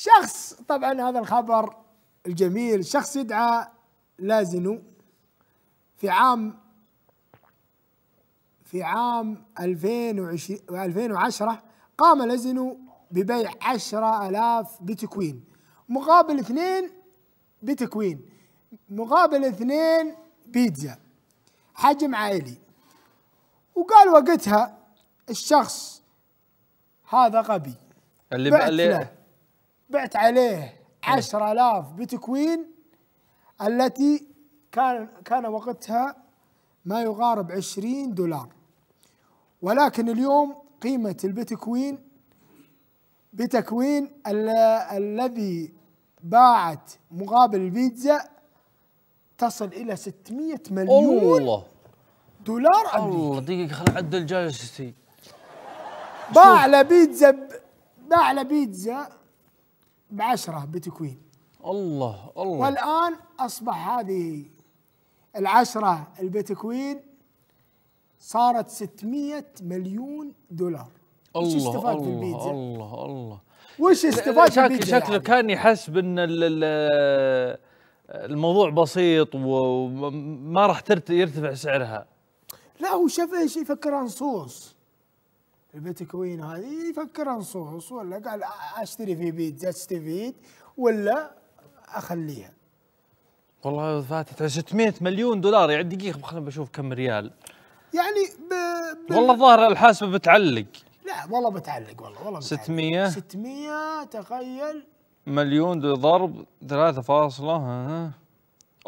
شخص طبعا هذا الخبر الجميل شخص يدعى لازنو في عام في عام 2010 قام لازنو ببيع 10000 بتكوين مقابل اثنين بتكوين مقابل اثنين بيتزا حجم عائلي وقال وقتها الشخص هذا غبي اللي, اللي بعت عليه عشر آلاف بتكوين التي كان كان وقتها ما يقارب عشرين دولار ولكن اليوم قيمة البيتكوين بتكوين الذي باعت مقابل البيتزا تصل إلى 600 مليون الله دولار أمريكي الله دقيقة خل أعدل جلستي باع له بيتزا باع له بيتزا بعشرة بتكوين الله الله والآن أصبح هذه العشرة البيتكوين صارت 600 مليون دولار الله وش استفاد الله في البيتزا؟ الله الله وش استفاد شك البيتزا شكله يعني؟ كان يحسب ان الموضوع بسيط وما راح يرتفع سعرها لا هو شاف ايش يفكرها نصوص البيتكوين هذه يفكر نصوص ولا قال اشتري في بيتزا استفيد ولا اخليها والله فاتت 600 مليون دولار يعني دقيقه خليني بشوف كم ريال يعني ب... ب... والله الظاهر الحاسبه بتعلق لا والله بتعلق والله والله 600 600 تخيل مليون ضرب 3 فاصلة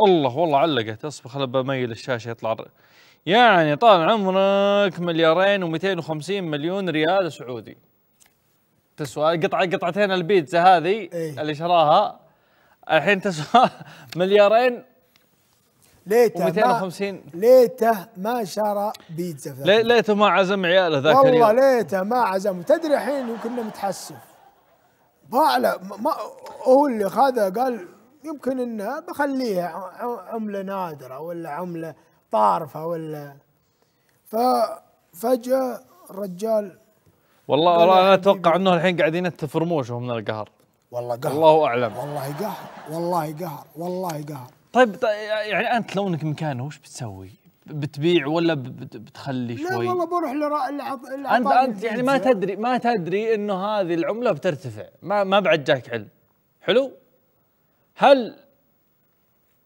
الله والله علقت اصبر خلنا بميل الشاشه يطلع يعني طال عمرك مليارين و250 مليون ريال سعودي تسوى قطعه قطعتين البيتزا هذه إيه؟ اللي شراها الحين تسوى مليارين ليته 250 ليته ما شرى بيتزا لي ليته ما عزم عياله ذاك والله اليوم والله ليته ما عزم تدري الحين يمكن متحسف باع ما هو اللي خذها قال يمكن انه بخليها عمله نادره ولا عمله طارفة ولا ففجاه الرجال والله انا اتوقع انه الحين قاعدين يتفرموشوا من القهر والله قهر الله اعلم والله قهر والله قهر والله قهر طيب يعني انت لو انك مكانه وش بتسوي؟ بتبيع ولا بتخلي شوي؟ لا والله بروح لرا انت انت يعني ما تدري ما تدري انه هذه العمله بترتفع ما ما بعد جاك علم حلو؟ هل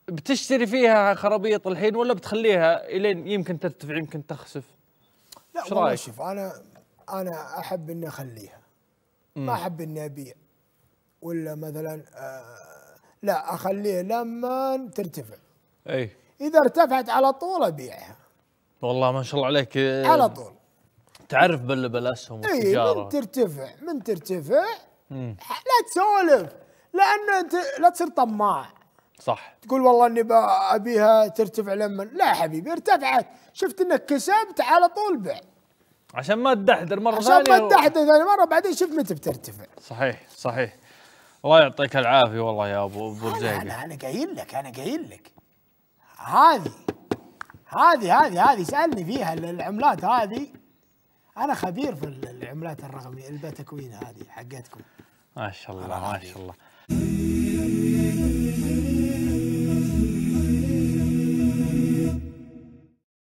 بتشتري فيها خرابيط الحين ولا بتخليها الين يمكن ترتفع يمكن تخسف؟ لا والله شوف انا انا احب اني اخليها ما احب اني ابيع ولا مثلا آه لا اخليها لما ترتفع اي اذا ارتفعت على طول ابيعها والله ما شاء الله عليك على طول تعرف بل بالاسهم والتجاره اي من ترتفع من ترتفع مم. لا تسولف لان انت لا تصير طماع صح تقول والله اني ابيها ترتفع لما لا حبيبي ارتفعت شفت انك كسبت على طول بيع عشان ما تدحدر مره ثانيه عشان ما تدحدر ثاني مره بعدين شوف متى بترتفع صحيح صحيح الله يعطيك العافيه والله يا ابو ابو أنا, انا انا قايل لك انا قايل لك هذه هذه هذه هذه سالني فيها العملات هذه انا خبير في العملات الرقميه البتكوين هذه حقتكم ما شاء الله ما شاء الله